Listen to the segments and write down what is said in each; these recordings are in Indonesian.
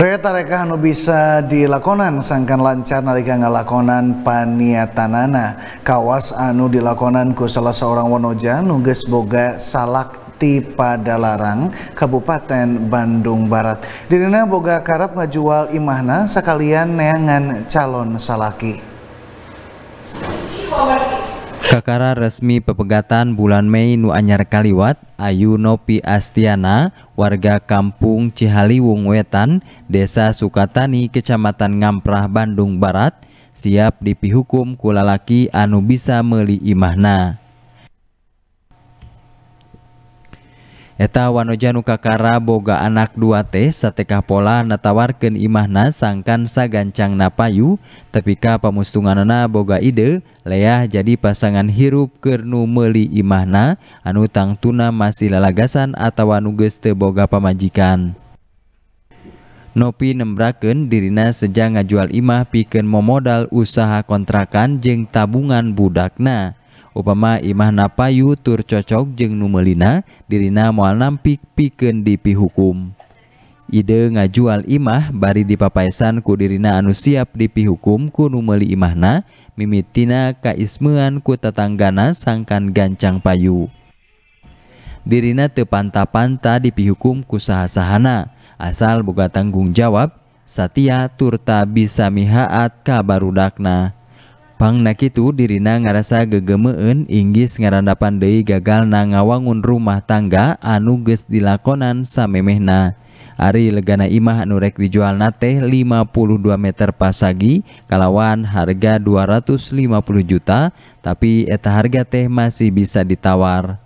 Reta-reka anu bisa dilakonan sangkan lancar nalika ngalakonan paniatanana kawas anu dilakonan ku salah seorang wanoja nugas boga salak di Padalarang Kabupaten Bandung Barat Dina boga karap ngajual imahna sekalian neangan calon salaki Kakara resmi pepegatan bulan Mei nu anyar kaliwat Ayu Nopi Astiana warga kampung Cihaliwung Wetan Desa Sukatani Kecamatan Ngamprah Bandung Barat siap dipihukum kulalaki anu bisa meli imahna. Wanojanukakara boga anakak 2 teh Sa tekah pola tawawarken Imahna sangkan saggancang Napayu, tepika pamustunganana Boga ide, Leah jadi pasangan hirupkernumeli Imahna, Anu tang Tuuna masih lalagasan atau wanuges teboga pamanjikan. Nopi nembraken Dina sejak ngajual Imah piken maumod usaha kontrakan jeungng tabungan Budakna. Upama Imahna payu turcocok jeung Nuelina Dirina muaallampik piken dipihukum. Ide ngajual imah bari dipapaisan ku Dirina an siap dipikum ku Numeli Imahna, mimitinana kaisman kutetanggana sangkan gancang payu. Dirina tepanta-panta dipihukum kusaasahana, asal buka tanggung jawab, Satya turta bisa mihaat kabaru Dakna. Pangna itu dirina ngarasa gegemeun inggis ngarandapan deui gagal nangawangun rumah tangga anu geus dilakonan samemehna. Ari legana imah anu rek dijual nate 52 meter pasagi kalawan harga 250 juta tapi eta harga teh masih bisa ditawar.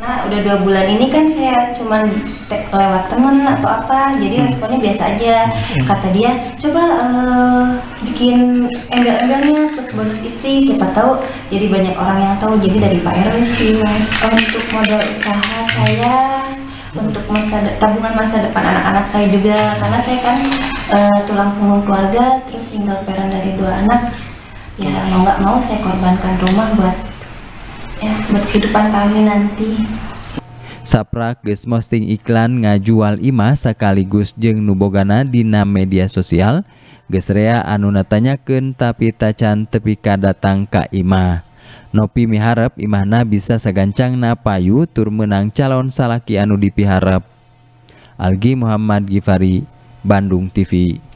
Nah, udah dua bulan ini kan saya cuman lewat temen atau apa, jadi hmm. responnya biasa aja. Hmm. Kata dia, coba uh, bikin embel-embelnya terus bonus istri, siapa tahu jadi banyak orang yang tahu. Jadi dari Pak Erwin sih mas untuk modal usaha saya untuk masa tabungan masa depan anak-anak saya juga karena saya kan uh, tulang punggung keluarga terus single parent dari dua anak ya mau nggak mau saya korbankan rumah buat ya buat kehidupan kami nanti geus posting iklan ngajual imah sekaligus jeung nubogana dina media sosial gesrea anu natanyakeun tapi tacan tepi ka datang ka imah Nopi miharep imahna bisa sagancangna payu tur menang calon salaki anu dipiharep Algi Muhammad Gifari Bandung TV